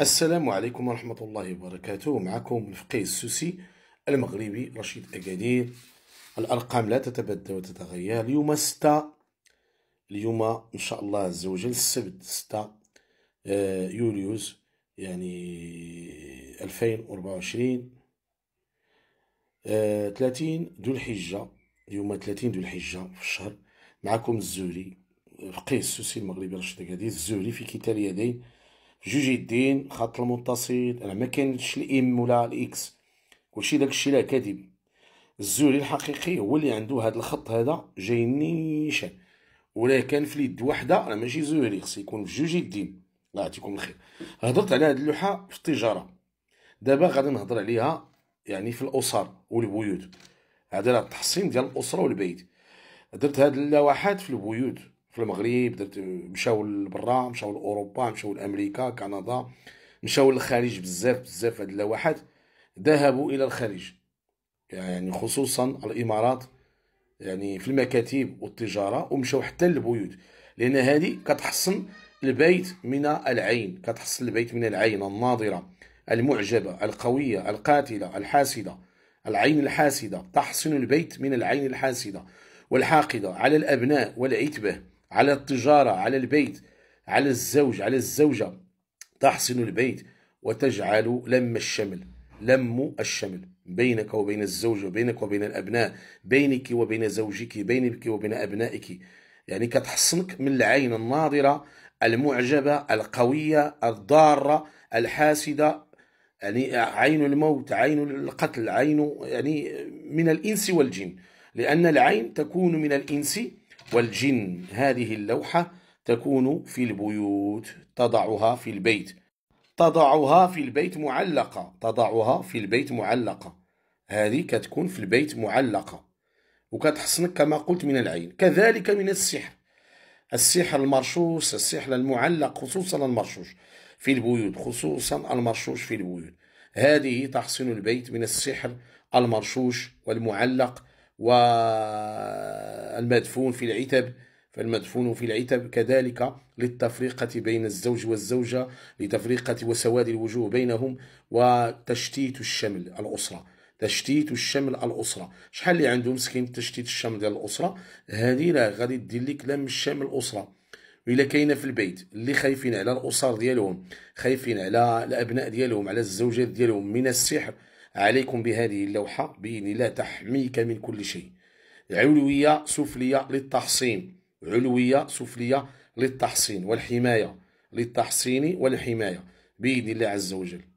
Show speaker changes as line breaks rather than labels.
السلام عليكم ورحمة الله وبركاته معكم الفقيه السوسي المغربي رشيد أكادير الأرقام لا تتبدى وتتغير اليوم ستة اليوم إن شاء الله عز وجل السبت ستة آه، يوليوز يعني ألفين وربعة وعشرين تلاتين آه، ذو الحجة اليوم تلاتين ذو الحجة في الشهر معكم الزوري فقيه السوسي المغربي رشيد أكادير الزوري في كتاب يديه جوج يدين خط المتصل راه ما كانش الام ولا الاكس كلشي داكشي راه كاذب الزهري الحقيقي هو اللي عنده هذا الخط هذا جاي نيشان ولا كان في اليد وحده راه ماشي زوري خص يكون في جوج يدين الله يعطيكم الخير هضرت على هذه اللوحه في التجاره دابا غادي نهضر عليها يعني في الاسر والبيوت هذا التحصين ديال الاسره والبيت درت هاد اللوحات في البيوت في المغرب درت مشاو لبرا مشاو لاوروبا مشاو لامريكا كندا مشاو للخارج بزاف بزاف هاد اللوحات ذهبوا الى الخارج يعني خصوصا الامارات يعني في المكاتب والتجاره ومشاو حتى للبيوت لان هذه كتحصن البيت من العين كتحصن البيت من العين الناظره المعجبه القويه القاتله الحاسده العين الحاسده تحصن البيت من العين الحاسده والحاقده على الابناء والعتبه على التجارة على البيت على الزوج على الزوجة تحصن البيت وتجعل لم الشمل لم الشمل بينك وبين الزوج وبينك وبين الأبناء بينك وبين زوجك بينك وبين أبنائك يعني كتحصنك من العين الناظرة المعجبة القوية الضارة الحاسدة يعني عين الموت عين القتل عين يعني من الإنس والجن لأن العين تكون من الإنس والجن هذه اللوحة تكون في البيوت تضعها في البيت تضعها في البيت معلقة تضعها في البيت معلقة هذه كتكون في البيت معلقة وكتحصنك كما قلت من العين كذلك من السحر السحر المرشوش السحر المعلق خصوصا المرشوش في البيوت خصوصا المرشوش في البيوت هذه تحصن البيت من السحر المرشوش والمعلق و المدفون في العتب فالمدفون في العتب كذلك للتفرقة بين الزوج والزوجة لتفرقة وسواد الوجوه بينهم وتشتيت الشمل الأسرة تشتيت الشمل الأسرة شحال اللي عنده مسكين تشتيت الشمل ديال الأسرة هذه راه غادي دير لك لم الشمل الأسرة وإلا كاينه في البيت اللي خايفين على الاسر ديالهم خايفين على الابناء ديالهم على الزوجات ديالهم من السحر عليكم بهذه اللوحه باذن الله تحميك من كل شيء علوية سفلية للتحصين علوية سفلية للتحصين والحماية للتحصين والحماية بإذن الله عز وجل